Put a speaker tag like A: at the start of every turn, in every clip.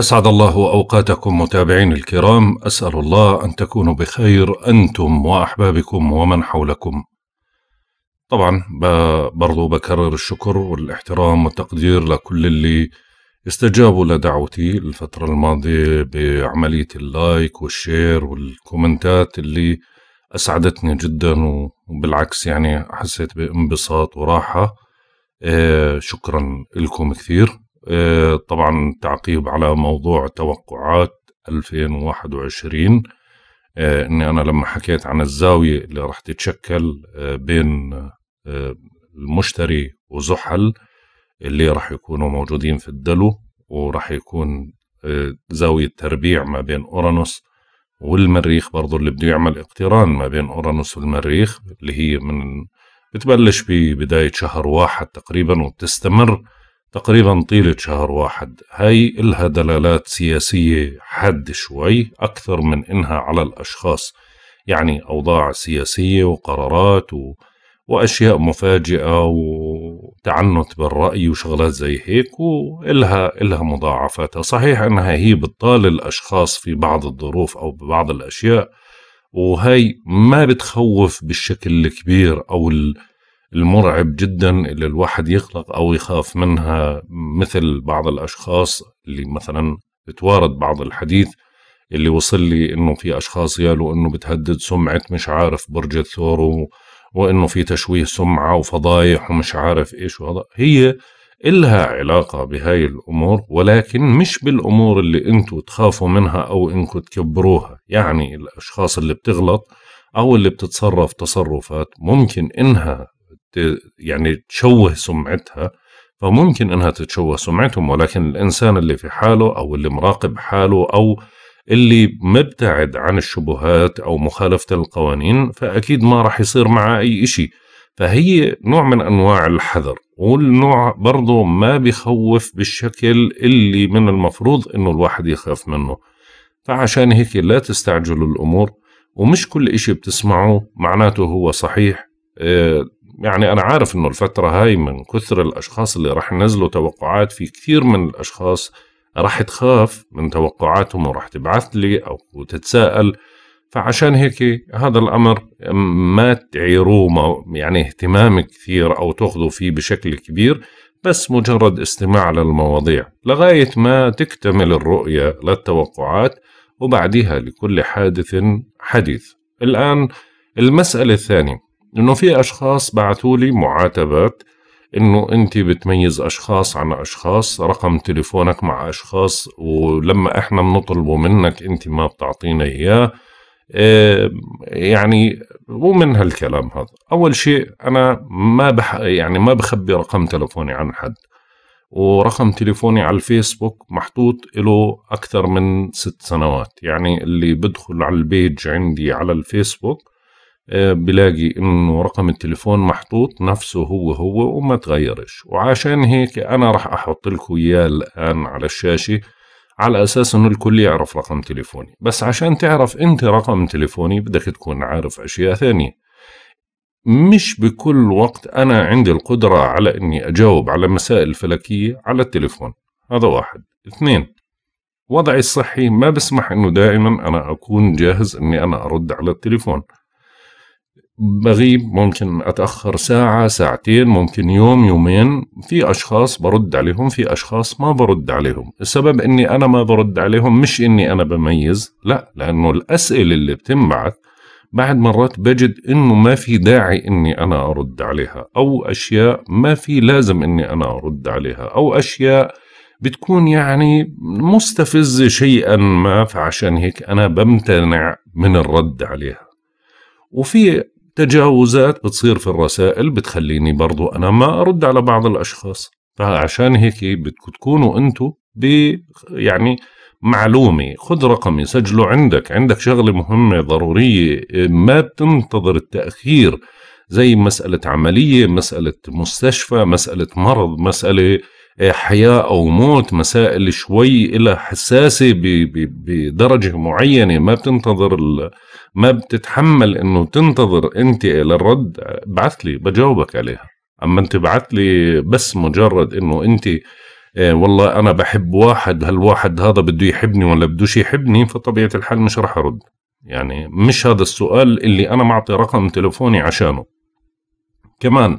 A: أسعد الله أوقاتكم متابعين الكرام أسأل الله أن تكونوا بخير أنتم وأحبابكم ومن حولكم طبعا برضو بكرر الشكر والاحترام والتقدير لكل اللي استجابوا لدعوتي الفترة الماضية بعملية اللايك والشير والكومنتات اللي أسعدتني جدا وبالعكس يعني حسيت بانبساط وراحة آه، شكرا لكم كثير آه، طبعا تعقيب على موضوع توقعات 2021 آه، اني انا لما حكيت عن الزاويه اللي راح تتشكل آه، بين المشتري وزحل اللي راح يكونوا موجودين في الدلو وراح يكون زاوية تربيع ما بين أورانوس والمريخ برضو اللي بده يعمل اقتران ما بين أورانوس والمريخ اللي هي من بتبلش ببداية شهر واحد تقريبا وبتستمر تقريبا طيلة شهر واحد هاي إلها دلالات سياسية حد شوي أكثر من إنها على الأشخاص يعني أوضاع سياسية وقرارات و... وأشياء مفاجئة وتعنت بالرأي وشغلات زي هيك وإلها إلها مضاعفاتها صحيح إنها هي بتطال الأشخاص في بعض الظروف أو ببعض الأشياء وهي ما بتخوف بالشكل الكبير أو ال... المرعب جدا اللي الواحد يقلق او يخاف منها مثل بعض الاشخاص اللي مثلا بتوارد بعض الحديث اللي وصل لي انه في اشخاص قالوا انه بتهدد سمعه مش عارف برج الثور وانه في تشويه سمعه وفضايح ومش عارف ايش وهذا هي إلها علاقة بهاي الأمور ولكن مش بالأمور اللي أنتوا تخافوا منها أو أنكم تكبروها يعني الأشخاص اللي بتغلط أو اللي بتتصرف تصرفات ممكن إنها يعني تشوه سمعتها فممكن انها تتشوه سمعتهم ولكن الانسان اللي في حاله او اللي مراقب حاله او اللي مبتعد عن الشبهات او مخالفه القوانين فاكيد ما راح يصير معه اي شيء فهي نوع من انواع الحذر والنوع برضه ما بخوف بالشكل اللي من المفروض انه الواحد يخاف منه فعشان هيك لا تستعجلوا الامور ومش كل شيء بتسمعه معناته هو صحيح آه، يعني أنا عارف إنه الفترة هاي من كثر الأشخاص اللي راح ينزلوا توقعات في كثير من الأشخاص راح تخاف من توقعاتهم وراح تبعث لي أو تتساءل فعشان هيك هذا الأمر ما تعيروه يعني اهتمام كثير أو تاخذوا فيه بشكل كبير بس مجرد استماع للمواضيع لغاية ما تكتمل الرؤية للتوقعات وبعدها لكل حادث حديث الآن المسألة الثانية انه في اشخاص بعثوا لي معاتبات انه انت بتميز اشخاص عن اشخاص رقم تليفونك مع اشخاص ولما احنا بنطلبه منك انت ما بتعطينا اياه اه يعني ومن هالكلام هذا اول شيء انا ما بح يعني ما بخبي رقم تلفوني عن حد ورقم تليفوني على الفيسبوك محطوط له أكثر من ست سنوات يعني اللي بدخل على البيج عندي على الفيسبوك آه، بلاقي انه رقم التليفون محطوط نفسه هو هو وما تغيرش وعشان هيك انا راح احط لكم اياه الان على الشاشه على اساس انه الكل يعرف رقم تليفوني بس عشان تعرف انت رقم تليفوني بدك تكون عارف اشياء ثانيه مش بكل وقت انا عندي القدره على اني اجاوب على مسائل فلكيه على التليفون هذا واحد اثنين وضعي الصحي ما بسمح انه دائما انا اكون جاهز اني انا ارد على التليفون بغيب ممكن أتأخر ساعة ساعتين ممكن يوم يومين في أشخاص برد عليهم في أشخاص ما برد عليهم السبب أني أنا ما برد عليهم مش أني أنا بميز لا لأنه الأسئلة اللي بتنبعث بعد مرات بجد أنه ما في داعي أني أنا أرد عليها أو أشياء ما في لازم أني أنا أرد عليها أو أشياء بتكون يعني مستفزة شيئا ما فعشان هيك أنا بمتنع من الرد عليها وفي تجاوزات بتصير في الرسائل بتخليني برضو أنا ما أرد على بعض الأشخاص فعشان هيك بدكم تكونوا أنتوا ب يعني معلومة خذ رقمي سجله عندك عندك شغلة مهمة ضرورية ما بتنتظر التأخير زي مسألة عملية مسألة مستشفى مسألة مرض مسألة آه، حياة أو موت مسائل شوي إلى حساسة بدرجة معينة ما بتنتظر ما بتتحمل انه تنتظر انت للرد ابعث لي بجاوبك عليها اما انت بعث لي بس مجرد انه انت إيه والله انا بحب واحد هالواحد هذا بده يحبني ولا بدوش يحبني فطبيعه الحال مش راح ارد يعني مش هذا السؤال اللي انا معطي رقم تلفوني عشانه كمان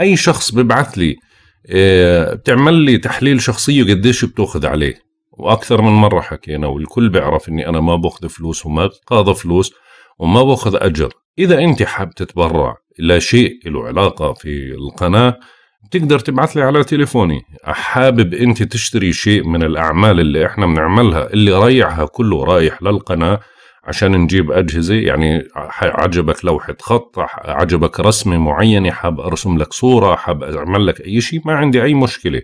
A: اي شخص ببعث لي إيه بتعمل لي تحليل شخصيه قديش بتاخذ عليه واكثر من مره حكينا والكل بيعرف اني انا ما باخذ فلوس وما بتقاضى فلوس وما باخذ اجر اذا انت حاب تتبرع لشيء له علاقه في القناه بتقدر تبعث لي على تليفوني حابب انت تشتري شيء من الاعمال اللي احنا بنعملها اللي رايعها كله رايح للقناه عشان نجيب أجهزة يعني عجبك لوحة خط عجبك رسمة معينة حاب أرسم لك صورة حاب أعمل لك أي شيء ما عندي أي مشكلة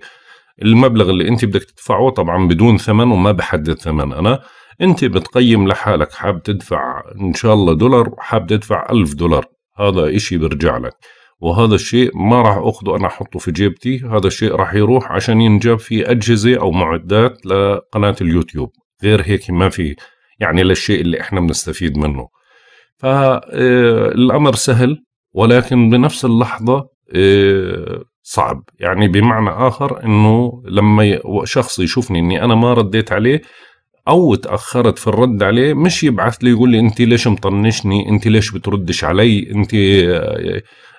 A: المبلغ اللي انت بدك تدفعه طبعا بدون ثمن وما بحدد ثمن انا انت بتقيم لحالك حاب تدفع ان شاء الله دولار حاب تدفع ألف دولار هذا اشي برجع لك وهذا الشيء ما راح اخذه انا احطه في جيبتي هذا الشيء راح يروح عشان ينجاب في اجهزه او معدات لقناه اليوتيوب غير هيك ما في يعني للشيء اللي احنا بنستفيد منه فالامر آه، سهل ولكن بنفس اللحظه آه، صعب يعني بمعنى آخر أنه لما شخص يشوفني أني أنا ما رديت عليه أو تأخرت في الرد عليه مش يبعث لي يقول لي أنت ليش مطنشني أنت ليش بتردش علي أنت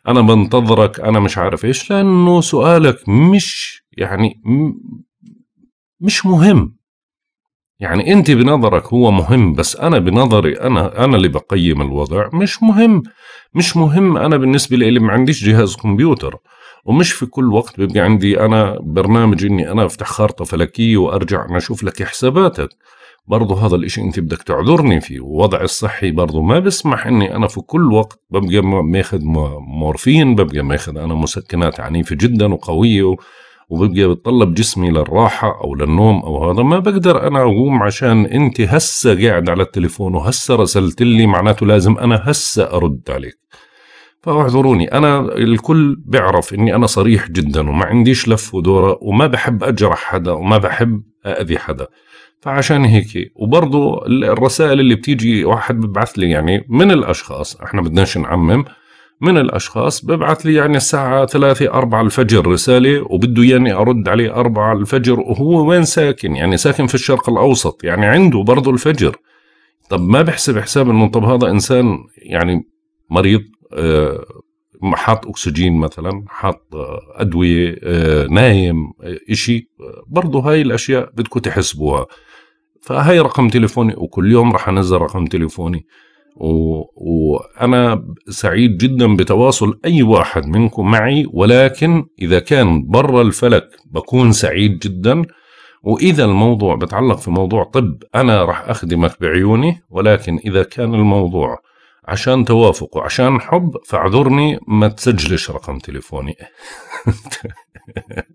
A: أنا بنتظرك أنا مش عارف إيش لأنه سؤالك مش يعني مش مهم يعني انت بنظرك هو مهم بس انا بنظري انا انا اللي بقيم الوضع مش مهم مش مهم انا بالنسبه لي ما عنديش جهاز كمبيوتر ومش في كل وقت بيبقى عندي انا برنامج اني انا افتح خارطه فلكيه وارجع انا اشوف لك حساباتك برضه هذا الاشي انت بدك تعذرني فيه ووضعي الصحي برضه ما بسمح اني انا في كل وقت ببقى ماخذ مورفين ببقى ماخذ انا مسكنات عنيفه جدا وقويه وببقى بتطلب جسمي للراحة أو للنوم أو هذا ما بقدر أنا أقوم عشان أنت هسه قاعد على التليفون وهسه رسلت لي معناته لازم أنا هسه أرد عليك فاعذروني انا الكل بيعرف اني انا صريح جدا وما عنديش لف ودوره وما بحب اجرح حدا وما بحب اذي حدا فعشان هيك وبرضه الرسائل اللي بتيجي واحد ببعث لي يعني من الاشخاص احنا بدناش نعمم من الاشخاص ببعث لي يعني الساعه 3 4 الفجر رساله وبده ياني ارد عليه 4 الفجر وهو وين ساكن يعني ساكن في الشرق الاوسط يعني عنده برضه الفجر طب ما بحسب حساب انه طب هذا انسان يعني مريض آه، حاط اكسجين مثلا حاط آه، ادويه آه، نايم شيء برضه هاي الاشياء بدكم تحسبوها فهي رقم تليفوني وكل يوم راح انزل رقم تليفوني و... وانا سعيد جدا بتواصل اي واحد منكم معي ولكن اذا كان برا الفلك بكون سعيد جدا واذا الموضوع بتعلق في موضوع طب انا راح اخدمك بعيوني ولكن اذا كان الموضوع عشان توافق وعشان حب فاعذرني ما تسجلش رقم تليفوني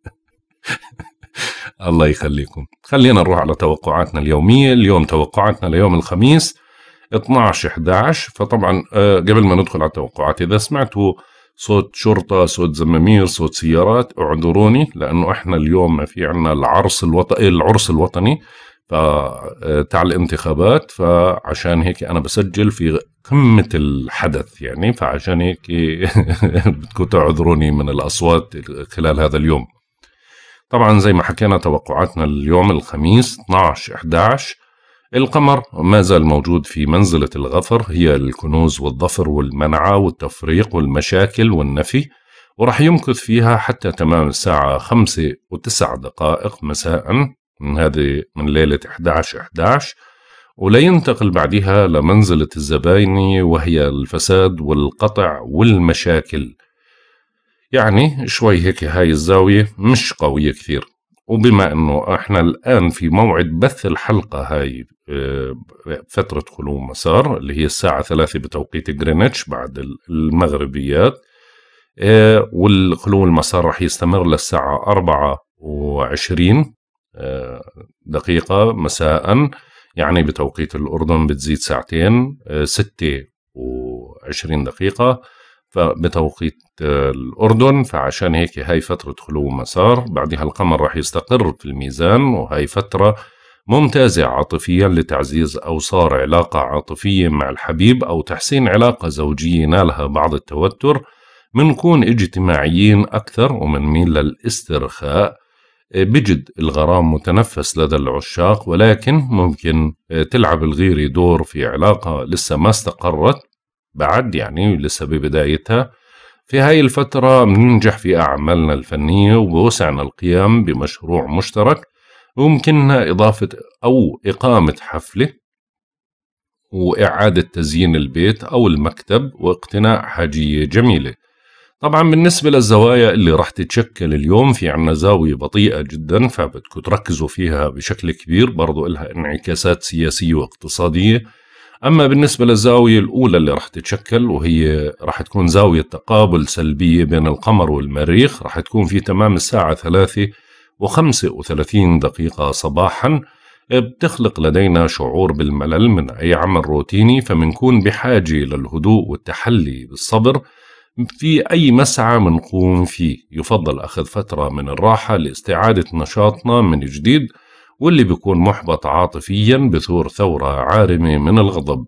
A: الله يخليكم خلينا نروح على توقعاتنا اليومية اليوم توقعاتنا ليوم الخميس 12 11 فطبعا آه، قبل ما ندخل على التوقعات إذا سمعتوا صوت شرطة صوت زمامير صوت سيارات اعذروني لأنه إحنا اليوم ما في عنا العرس الوطني العرس الوطني تاع الانتخابات آه، فعشان هيك انا بسجل في قمه الحدث يعني فعشان هيك بدكم تعذروني من الاصوات خلال هذا اليوم طبعا زي ما حكينا توقعاتنا اليوم الخميس 12 11 القمر ما زال موجود في منزلة الغفر هي الكنوز والظفر والمنعة والتفريق والمشاكل والنفي ورح يمكث فيها حتى تمام الساعة خمسة وتسع دقائق مساء من هذه من ليلة 11 11 ولا ينتقل بعدها لمنزلة الزباين وهي الفساد والقطع والمشاكل يعني شوي هيك هاي الزاوية مش قوية كثير وبما أنه إحنا الآن في موعد بث الحلقة هاي آه، فترة خلو مسار اللي هي الساعة ثلاثة بتوقيت جرينتش بعد المغربيات آه، والخلو المسار رح يستمر للساعة أربعة وعشرين آه، دقيقة مساء يعني بتوقيت الأردن بتزيد ساعتين آه، ستة وعشرين دقيقة فبتوقيت آه، الأردن فعشان هيك هاي فترة خلو مسار بعدها القمر رح يستقر في الميزان وهاي فترة ممتازة عاطفيا لتعزيز أوصار علاقة عاطفية مع الحبيب أو تحسين علاقة زوجية نالها بعض التوتر منكون اجتماعيين أكثر ومنميل للاسترخاء بجد الغرام متنفس لدى العشاق ولكن ممكن آه، تلعب الغيرة دور في علاقة لسه ما استقرت بعد يعني لسه ببدايتها في هاي الفترة بننجح في أعمالنا الفنية وبوسعنا القيام بمشروع مشترك وممكننا إضافة أو إقامة حفلة وإعادة تزيين البيت أو المكتب واقتناء حاجية جميلة طبعا بالنسبة للزوايا اللي راح تتشكل اليوم في عنا زاوية بطيئة جدا فبدكم تركزوا فيها بشكل كبير برضو إلها انعكاسات سياسية واقتصادية أما بالنسبة للزاوية الأولى اللي راح تتشكل وهي راح تكون زاوية تقابل سلبية بين القمر والمريخ راح تكون في تمام الساعة ثلاثة وخمسة وثلاثين دقيقة صباحاً بتخلق لدينا شعور بالملل من أي عمل روتيني فمنكون بحاجة للهدوء والتحلي بالصبر في أي مسعى منقوم فيه يفضل أخذ فترة من الراحة لاستعادة نشاطنا من جديد واللي بيكون محبط عاطفيا بثور ثورة عارمة من الغضب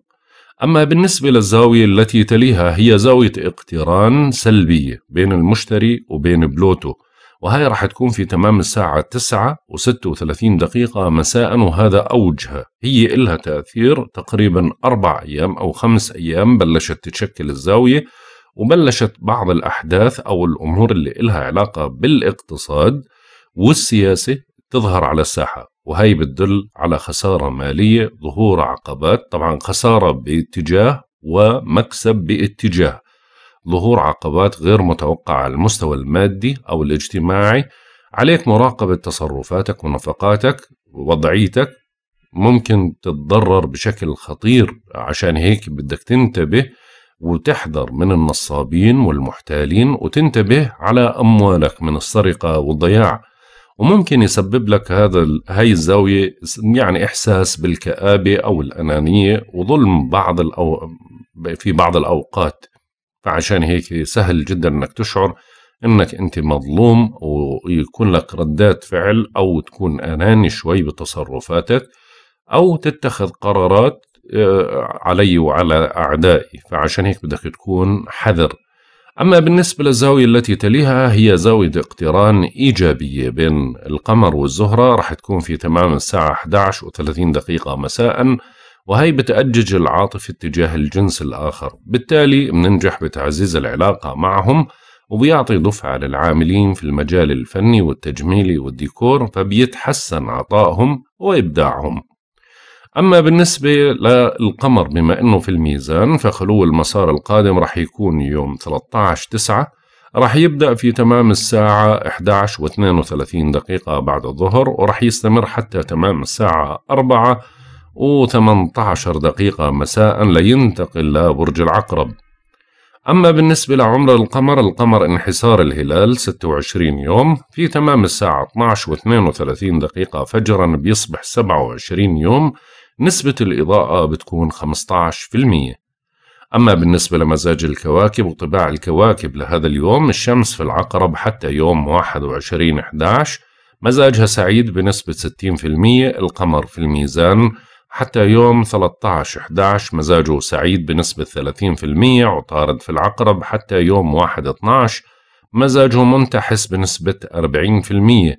A: أما بالنسبة للزاوية التي تليها هي زاوية اقتران سلبية بين المشتري وبين بلوتو وهي رح تكون في تمام الساعة 9 و 36 دقيقة مساء وهذا أوجها هي إلها تأثير تقريبا أربع أيام أو خمس أيام بلشت تشكل الزاوية وبلشت بعض الأحداث أو الأمور اللي إلها علاقة بالاقتصاد والسياسة تظهر على الساحة وهي بتدل على خسارة مالية ظهور عقبات طبعا خسارة باتجاه ومكسب باتجاه ظهور عقبات غير متوقعة على المستوى المادي أو الاجتماعي عليك مراقبة تصرفاتك ونفقاتك ووضعيتك ممكن تتضرر بشكل خطير عشان هيك بدك تنتبه وتحذر من النصابين والمحتالين وتنتبه على أموالك من السرقة والضياع وممكن يسبب لك هذا هاي الزاوية يعني إحساس بالكآبة أو الأنانية وظلم بعض الأو... في بعض الأوقات فعشان هيك سهل جدا أنك تشعر أنك أنت مظلوم ويكون لك ردات فعل أو تكون أناني شوي بتصرفاتك أو تتخذ قرارات آه، علي وعلى أعدائي فعشان هيك بدك تكون حذر أما بالنسبة للزاوية التي تليها هي زاوية اقتران إيجابية بين القمر والزهرة رح تكون في تمام الساعة 11 و30 دقيقة مساء وهي بتأجج العاطفة تجاه الجنس الآخر بالتالي بننجح بتعزيز العلاقة معهم وبيعطي دفعة للعاملين في المجال الفني والتجميلي والديكور فبيتحسن عطائهم وإبداعهم أما بالنسبة للقمر بما أنه في الميزان فخلو المسار القادم رح يكون يوم 13 تسعة رح يبدأ في تمام الساعة 11 و 32 دقيقة بعد الظهر ورح يستمر حتى تمام الساعة 4 و 18 دقيقة مساء لينتقل لبرج العقرب أما بالنسبة لعمر القمر القمر انحسار الهلال 26 يوم في تمام الساعة 12 و 32 دقيقة فجرا بيصبح 27 يوم نسبة الإضاءة بتكون 15% أما بالنسبة لمزاج الكواكب وطباع الكواكب لهذا اليوم الشمس في العقرب حتى يوم 21/11 مزاجها سعيد بنسبة 60% القمر في الميزان حتى يوم 13/11 مزاجه سعيد بنسبة 30% عطارد في العقرب حتى يوم 1/12 مزاجه منتحس بنسبة 40%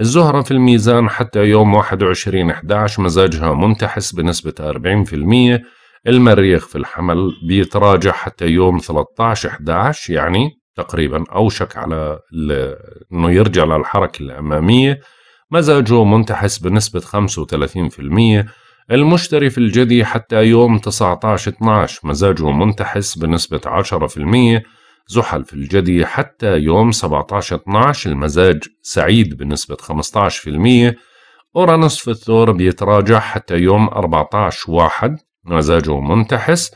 A: الزهرة في الميزان حتى يوم 21/11 مزاجها منتحس بنسبة 40% المريخ في الحمل بيتراجع حتى يوم 13/11 يعني تقريبا أوشك على أنه يرجع للحركة الأمامية مزاجه منتحس بنسبة 35% المشتري في الجدي حتى يوم 19/12 مزاجه منتحس بنسبة 10% زحل في الجدي حتى يوم 17/12 المزاج سعيد بنسبة 15% أورانوس في الثور بيتراجع حتى يوم 14/1 مزاجه منتحس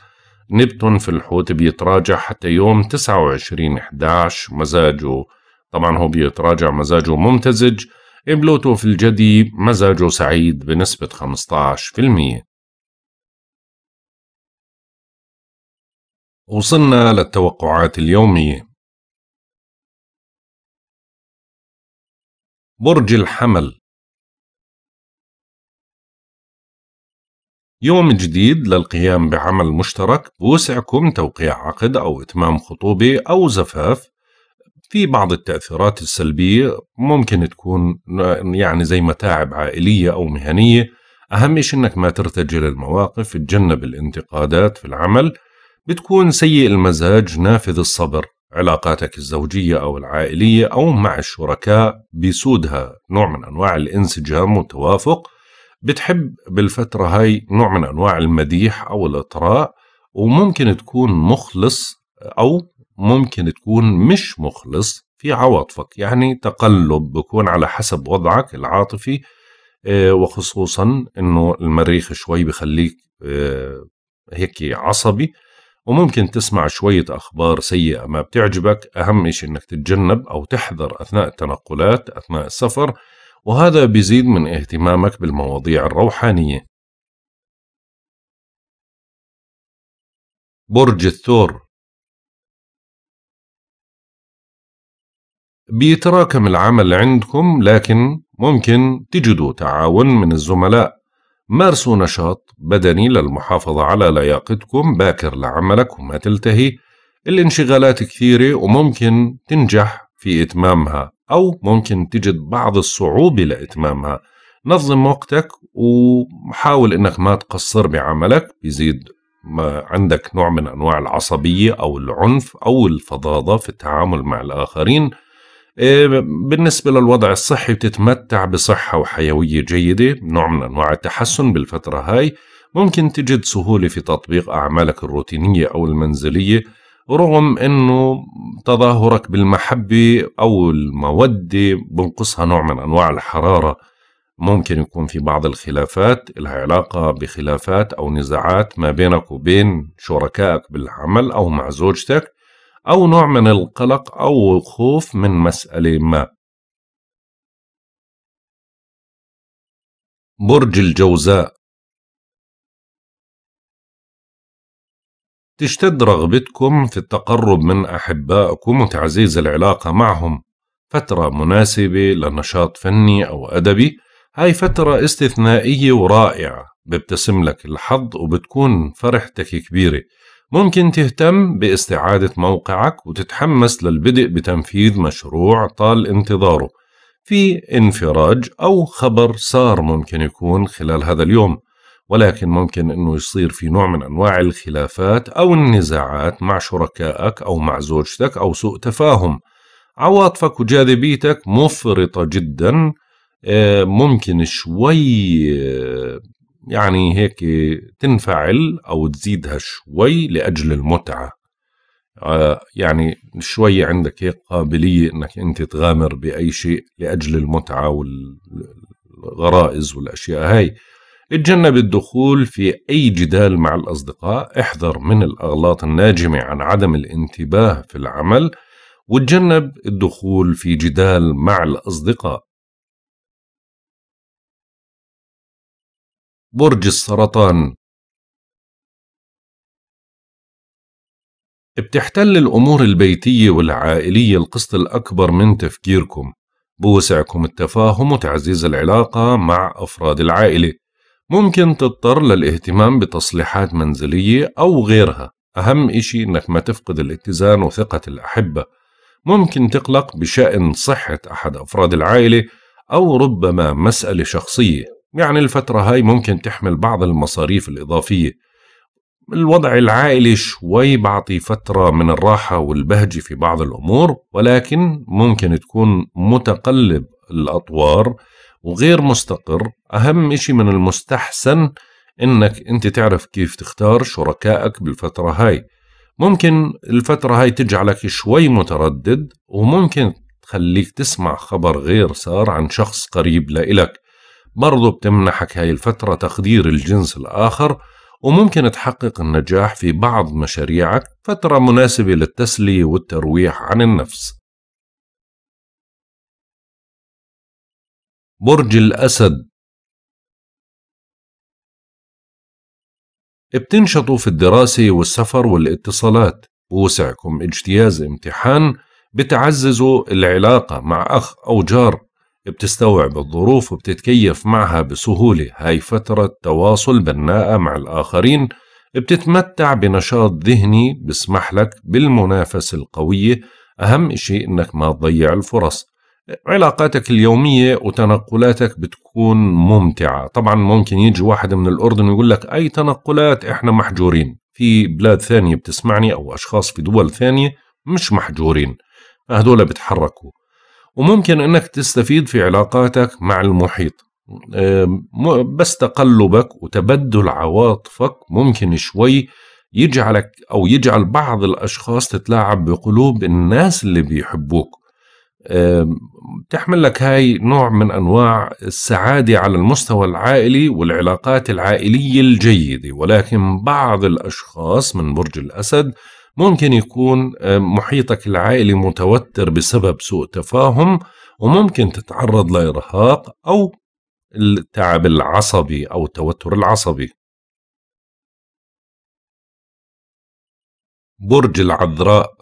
A: نبتون في الحوت بيتراجع حتى يوم 29/11 مزاجه طبعا هو بيتراجع مزاجه ممتزج
B: بلوتو في الجدي مزاجه سعيد بنسبة 15% وصلنا للتوقعات
C: اليومية برج
B: الحمل يوم جديد للقيام بعمل مشترك وسعكم توقيع عقد أو إتمام خطوبة
A: أو زفاف في بعض التأثيرات السلبية ممكن تكون يعني زي متاعب عائلية أو مهنية أهم شيء أنك ما ترتجل المواقف تجنب الانتقادات في العمل بتكون سيء المزاج نافذ الصبر علاقاتك الزوجية أو العائلية أو مع الشركاء بيسودها نوع من أنواع الانسجام والتوافق بتحب بالفترة هاي نوع من أنواع المديح أو الإطراء وممكن تكون مخلص أو ممكن تكون مش مخلص في عواطفك يعني تقلب بكون على حسب وضعك العاطفي آه، وخصوصا انه المريخ شوي بخليك آه، هيك عصبي وممكن تسمع شوية أخبار سيئة ما بتعجبك أهم شيء أنك تتجنب أو تحذر أثناء التنقلات أثناء السفر وهذا بيزيد من اهتمامك بالمواضيع الروحانية
C: برج الثور
A: بيتراكم العمل عندكم لكن ممكن تجدوا تعاون من الزملاء مارسوا نشاط بدني للمحافظة على لياقتكم باكر لعملك وما تلتهي الانشغالات كثيرة وممكن تنجح في إتمامها أو ممكن تجد بعض الصعوبة لإتمامها نظم وقتك وحاول إنك ما تقصر بعملك بيزيد عندك نوع من أنواع العصبية أو العنف أو الفظاظة في التعامل مع الآخرين إيه، بالنسبة للوضع الصحي بتتمتع بصحة وحيوية جيدة نوع من أنواع التحسن بالفترة هاي ممكن تجد سهولة في تطبيق أعمالك الروتينية أو المنزلية رغم أنه تظاهرك بالمحبة أو المودة بنقصها نوع من أنواع الحرارة ممكن يكون في بعض الخلافات لها علاقة بخلافات أو نزاعات ما بينك وبين شركائك بالعمل أو مع زوجتك أو نوع من القلق أو الخوف من مسألة ما
C: برج الجوزاء
A: تشتد رغبتكم في التقرب من أحبائكم وتعزيز العلاقة معهم فترة مناسبة لنشاط فني أو أدبي هاي فترة استثنائية ورائعة ببتسم لك الحظ وبتكون فرحتك كبيرة ممكن تهتم باستعادة موقعك وتتحمس للبدء بتنفيذ مشروع طال انتظاره في انفراج أو خبر صار ممكن يكون خلال هذا اليوم ولكن ممكن أنه يصير في نوع من أنواع الخلافات أو النزاعات مع شركائك أو مع زوجتك أو سوء تفاهم عواطفك وجاذبيتك مفرطة جدا آه، ممكن شوي آه، يعني هيك تنفعل أو تزيدها شوي لأجل المتعة آه، يعني شوي عندك هيك قابلية أنك أنت تغامر بأي شيء لأجل المتعة والغرائز والأشياء هاي اتجنب الدخول في أي جدال مع الأصدقاء احذر من الأغلاط الناجمة عن عدم الانتباه في
B: العمل وتجنب الدخول في جدال مع الأصدقاء برج السرطان بتحتل الأمور البيتية والعائلية القسط الأكبر من تفكيركم بوسعكم التفاهم
A: وتعزيز العلاقة مع أفراد العائلة ممكن تضطر للاهتمام بتصليحات منزلية أو غيرها أهم إشي إنك ما تفقد الاتزان وثقة الأحبة ممكن تقلق بشأن صحة أحد أفراد العائلة أو ربما مسألة شخصية يعني الفترة هاي ممكن تحمل بعض المصاريف الإضافية الوضع العائلي شوي بعطي فترة من الراحة والبهجة في بعض الأمور ولكن ممكن تكون متقلب الأطوار وغير مستقر أهم إشي من المستحسن إنك أنت تعرف كيف تختار شركائك بالفترة هاي ممكن الفترة هاي تجعلك شوي متردد وممكن تخليك تسمع خبر غير صار عن شخص قريب لإلك برضو بتمنحك هاي الفترة تقدير الجنس الآخر
B: وممكن تحقق النجاح في بعض مشاريعك فترة مناسبة للتسلية والترويح عن النفس برج الأسد بتنشطوا في الدراسة والسفر والاتصالات ووسعكم اجتياز
A: امتحان بتعززوا العلاقة مع أخ أو جار بتستوعب الظروف وبتتكيف معها بسهولة هاي فترة تواصل بناءة مع الآخرين بتتمتع بنشاط ذهني بسمح لك بالمنافسة القوية أهم إشي إنك ما تضيع الفرص علاقاتك اليومية وتنقلاتك بتكون ممتعة طبعا ممكن يجي واحد من الأردن يقول لك أي تنقلات إحنا محجورين في بلاد ثانية بتسمعني أو أشخاص في دول ثانية مش محجورين فهدول بتحركوا وممكن انك تستفيد في علاقاتك مع المحيط بس تقلبك وتبدل عواطفك ممكن شوي يجعلك او يجعل بعض الاشخاص تتلاعب بقلوب الناس اللي بيحبوك تحمل لك هاي نوع من انواع السعاده على المستوى العائلي والعلاقات العائليه الجيده ولكن بعض الاشخاص من برج الاسد ممكن يكون آه، محيطك العائلي متوتر بسبب سوء تفاهم وممكن تتعرض لإرهاق أو التعب العصبي أو التوتر العصبي
C: برج العذراء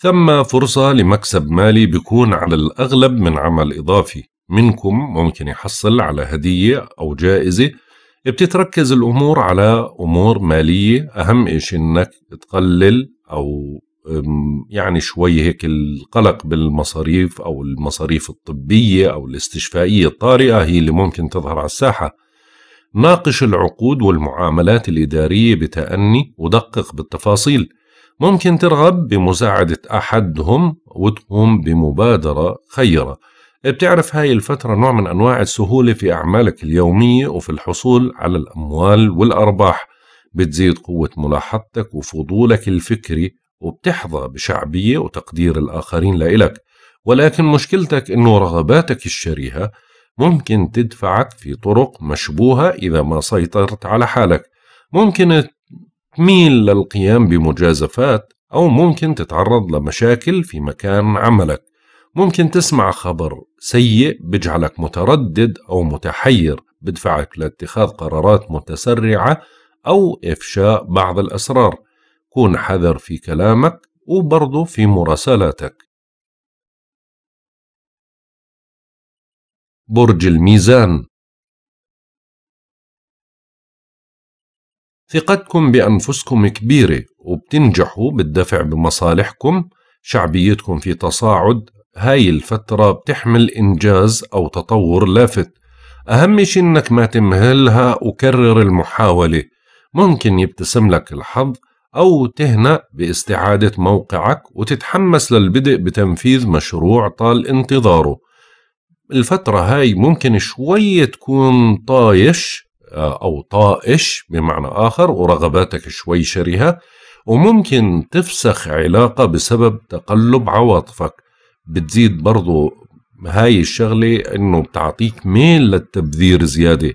B: ثم فرصة لمكسب مالي بيكون على الأغلب من عمل إضافي منكم ممكن يحصل على هدية
A: أو جائزة بتتركز الامور على امور ماليه اهم شيء انك تقلل او يعني شوي هيك القلق بالمصاريف او المصاريف الطبيه او الاستشفائيه الطارئه هي اللي ممكن تظهر على الساحه ناقش العقود والمعاملات الاداريه بتاني ودقق بالتفاصيل ممكن ترغب بمساعده احدهم وتقوم بمبادره خيره بتعرف هاي الفترة نوع من أنواع السهولة في أعمالك اليومية وفي الحصول على الأموال والأرباح بتزيد قوة ملاحظتك وفضولك الفكري وبتحظى بشعبية وتقدير الآخرين لإلك ولكن مشكلتك أنه رغباتك الشريهة ممكن تدفعك في طرق مشبوهة إذا ما سيطرت على حالك ممكن تميل للقيام بمجازفات أو ممكن تتعرض لمشاكل في مكان عملك ممكن تسمع خبر سيء بجعلك متردد أو متحير بدفعك لاتخاذ قرارات متسرعة أو إفشاء بعض الأسرار
B: كون حذر في كلامك وبرضه في مراسلاتك برج الميزان ثقتكم بأنفسكم كبيرة وبتنجحوا بالدفع بمصالحكم شعبيتكم في تصاعد
A: هاي الفترة بتحمل إنجاز أو تطور لافت أهم شي إنك ما تمهلها وكرر المحاولة ممكن يبتسم لك الحظ أو تهنأ باستعادة موقعك وتتحمس للبدء بتنفيذ مشروع طال انتظاره الفترة هاي ممكن شوي تكون طايش آه، أو طائش بمعنى آخر ورغباتك شوي شريهة وممكن تفسخ علاقة بسبب تقلب عواطفك بتزيد برضه هاي الشغلة انه بتعطيك ميل للتبذير زيادة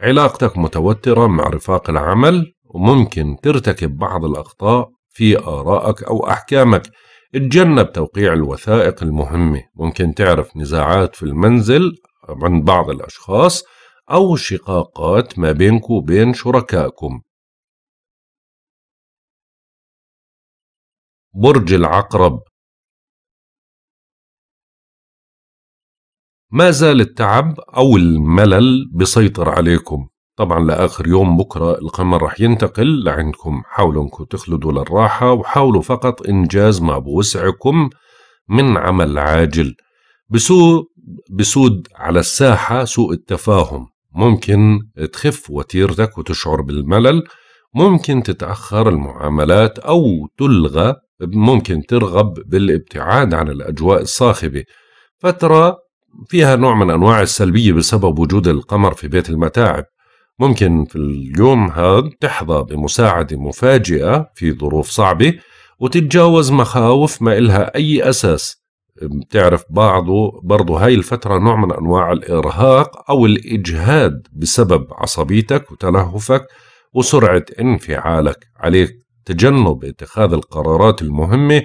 A: علاقتك متوترة مع رفاق العمل وممكن ترتكب بعض الأخطاء في آرائك أو أحكامك اتجنب توقيع الوثائق المهمة ممكن تعرف نزاعات في المنزل عن بعض الأشخاص أو شقاقات ما بينك وبين شركائكم
C: برج العقرب
A: ما زال التعب أو الملل بيسيطر عليكم طبعا لآخر يوم بكرة القمر رح ينتقل لعندكم حاولوا أنكم تخلدوا للراحة وحاولوا فقط إنجاز ما بوسعكم من عمل عاجل بسوء بسود على الساحة سوء التفاهم ممكن تخف وتيرتك وتشعر بالملل ممكن تتأخر المعاملات أو تلغى ممكن ترغب بالابتعاد عن الأجواء الصاخبة فترة فيها نوع من أنواع السلبية بسبب وجود القمر في بيت المتاعب ممكن في اليوم هذا تحظى بمساعدة مفاجئة في ظروف صعبة وتتجاوز مخاوف ما إلها أي أساس بتعرف بعضه برضه هاي الفترة نوع من أنواع الإرهاق أو الإجهاد بسبب عصبيتك وتلهفك وسرعة انفعالك عليك تجنب اتخاذ القرارات المهمة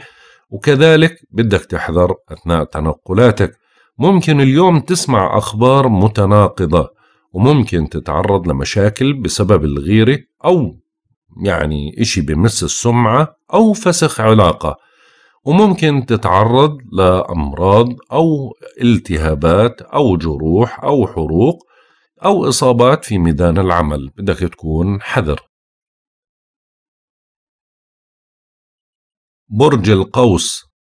A: وكذلك بدك تحذر أثناء تنقلاتك ممكن اليوم تسمع أخبار متناقضة وممكن تتعرض لمشاكل بسبب الغيرة أو يعني إشي بمس السمعة أو فسخ علاقة وممكن تتعرض لأمراض أو التهابات أو جروح أو حروق أو إصابات في ميدان العمل بدك تكون حذر
C: برج القوس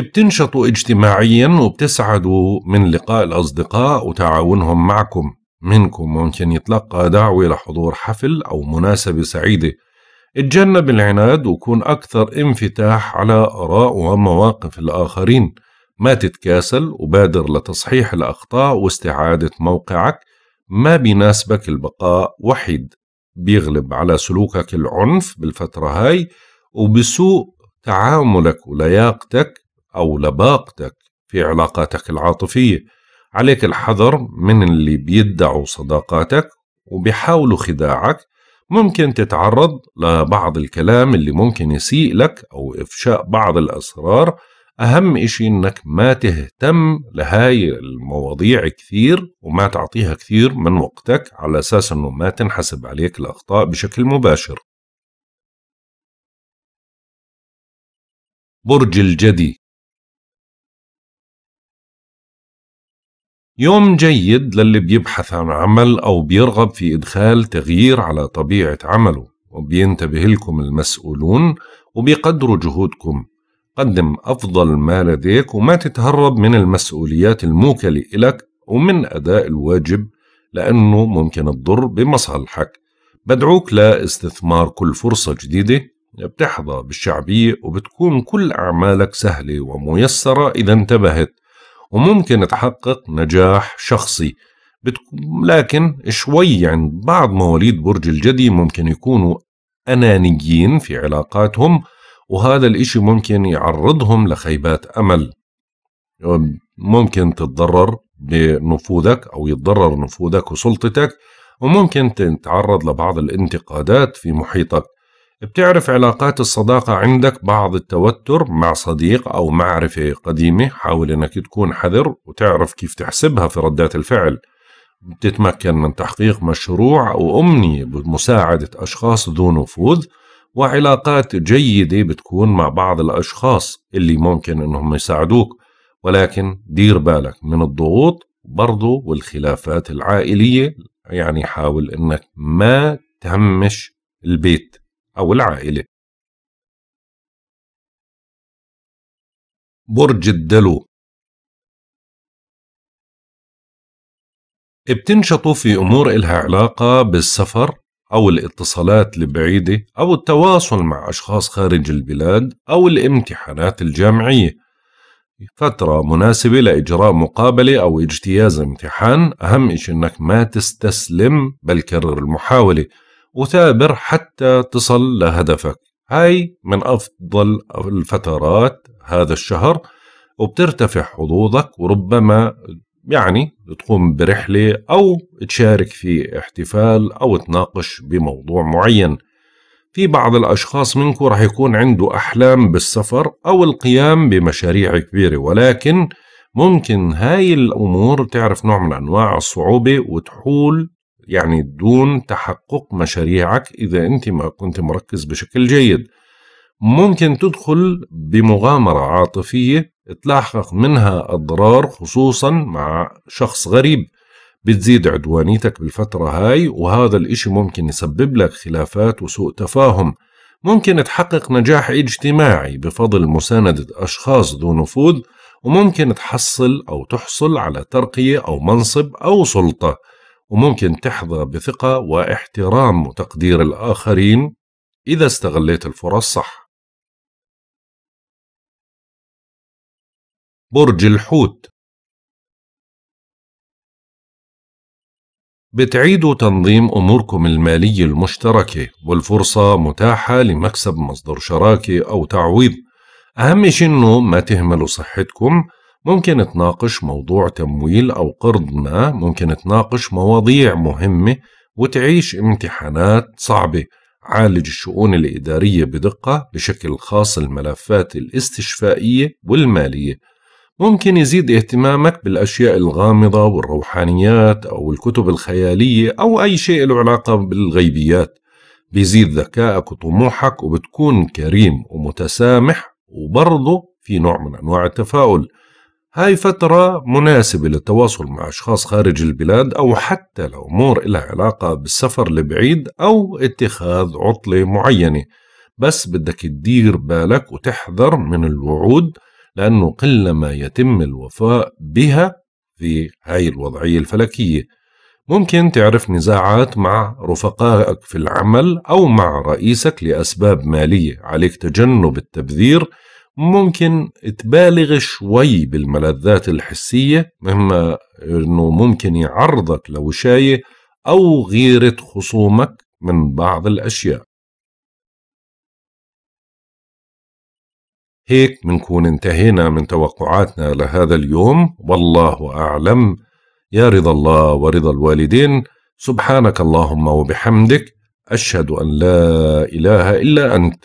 A: بتنشطوا اجتماعيا وبتسعدوا من لقاء الأصدقاء وتعاونهم معكم منكم ممكن يتلقى دعوة لحضور حفل أو مناسبة سعيدة اتجنب العناد وكون أكثر انفتاح على آراء ومواقف الآخرين ما تتكاسل وبادر لتصحيح الأخطاء واستعادة موقعك ما بيناسبك البقاء وحيد بيغلب على سلوكك العنف بالفترة هاي وبسوء تعاملك ولياقتك أو لباقتك في علاقاتك العاطفية عليك الحذر من اللي بيدعوا صداقاتك وبيحاولوا خداعك ممكن تتعرض لبعض الكلام اللي ممكن يسيء لك أو إفشاء بعض الأسرار أهم إشي إنك ما تهتم لهاي
B: المواضيع كثير وما تعطيها كثير من وقتك على أساس إنه ما تنحسب عليك الأخطاء بشكل مباشر برج الجدي يوم جيد للي بيبحث عن عمل أو بيرغب في إدخال
A: تغيير على طبيعة عمله وبينتبه لكم المسؤولون وبيقدروا جهودكم قدم أفضل ما لديك وما تتهرب من المسؤوليات الموكلة إلك ومن أداء الواجب لأنه ممكن تضر بمصالحك بدعوك لاستثمار كل فرصة جديدة بتحظى بالشعبية وبتكون كل أعمالك سهلة وميسرة إذا انتبهت وممكن تحقق نجاح شخصي لكن شوي عند بعض مواليد برج الجدي ممكن يكونوا أنانيين في علاقاتهم وهذا الإشي ممكن يعرضهم لخيبات أمل ممكن تتضرر بنفوذك أو يتضرر نفوذك وسلطتك وممكن تتعرض لبعض الانتقادات في محيطك بتعرف علاقات الصداقة عندك بعض التوتر مع صديق أو معرفة قديمة حاول أنك تكون حذر وتعرف كيف تحسبها في ردات الفعل بتتمكن من تحقيق مشروع أو أمنية بمساعدة أشخاص ذو نفوذ وعلاقات جيدة بتكون مع بعض الأشخاص اللي ممكن أنهم يساعدوك ولكن دير بالك من
B: الضغوط برضو والخلافات العائلية يعني حاول أنك ما تهمش البيت أو العائلة
C: برج الدلو
A: بتنشطوا في أمور إلها علاقة بالسفر أو الاتصالات البعيدة أو التواصل مع أشخاص خارج البلاد أو الامتحانات الجامعية فترة مناسبة لإجراء مقابلة أو اجتياز امتحان أهم إشي أنك ما تستسلم بل كرر المحاولة وثابر حتى تصل لهدفك هاي من أفضل الفترات هذا الشهر وبترتفع حظوظك وربما يعني تقوم برحلة أو تشارك في احتفال أو تناقش بموضوع معين في بعض الأشخاص منكم رح يكون عنده أحلام بالسفر أو القيام بمشاريع كبيرة ولكن ممكن هاي الأمور تعرف نوع من أنواع الصعوبة وتحول يعني دون تحقق مشاريعك إذا أنت ما كنت مركز بشكل جيد ممكن تدخل بمغامرة عاطفية تلاحق منها أضرار خصوصا مع شخص غريب بتزيد عدوانيتك بالفترة هاي وهذا الإشي ممكن يسبب لك خلافات وسوء تفاهم ممكن تحقق نجاح اجتماعي بفضل مساندة أشخاص ذو نفوذ وممكن تحصل أو تحصل على ترقية أو منصب أو سلطة وممكن تحظى بثقة واحترام وتقدير الآخرين إذا استغليت الفرص صح.
C: برج الحوت
B: بتعيدوا تنظيم أموركم المالية المشتركة والفرصة متاحة لمكسب مصدر شراكة أو تعويض
A: أهم شيء إنه ما تهملوا صحتكم ممكن تناقش موضوع تمويل أو قرض ما ممكن تناقش مواضيع مهمة وتعيش امتحانات صعبة عالج الشؤون الإدارية بدقة بشكل خاص الملفات الاستشفائية والمالية ممكن يزيد اهتمامك بالأشياء الغامضة والروحانيات أو الكتب الخيالية أو أي شيء له علاقة بالغيبيات بيزيد ذكائك وطموحك وبتكون كريم ومتسامح وبرضه في نوع من أنواع التفاؤل هاي فترة مناسبة للتواصل مع أشخاص خارج البلاد أو حتى لو أمور إلها علاقة بالسفر لبعيد أو اتخاذ عطلة معينة بس بدك تدير بالك وتحذر من الوعود لأنه قلما يتم الوفاء بها في هاي الوضعية الفلكية ممكن تعرف نزاعات مع رفقائك في العمل أو مع رئيسك لأسباب مالية عليك تجنب التبذير ممكن تبالغ شوي بالملذات الحسية مما
B: أنه ممكن يعرضك لوشاية أو غيرة خصومك من بعض الأشياء هيك منكون انتهينا من توقعاتنا لهذا اليوم والله
A: أعلم يا رضا الله ورضا الوالدين سبحانك اللهم وبحمدك أشهد أن لا إله إلا أنت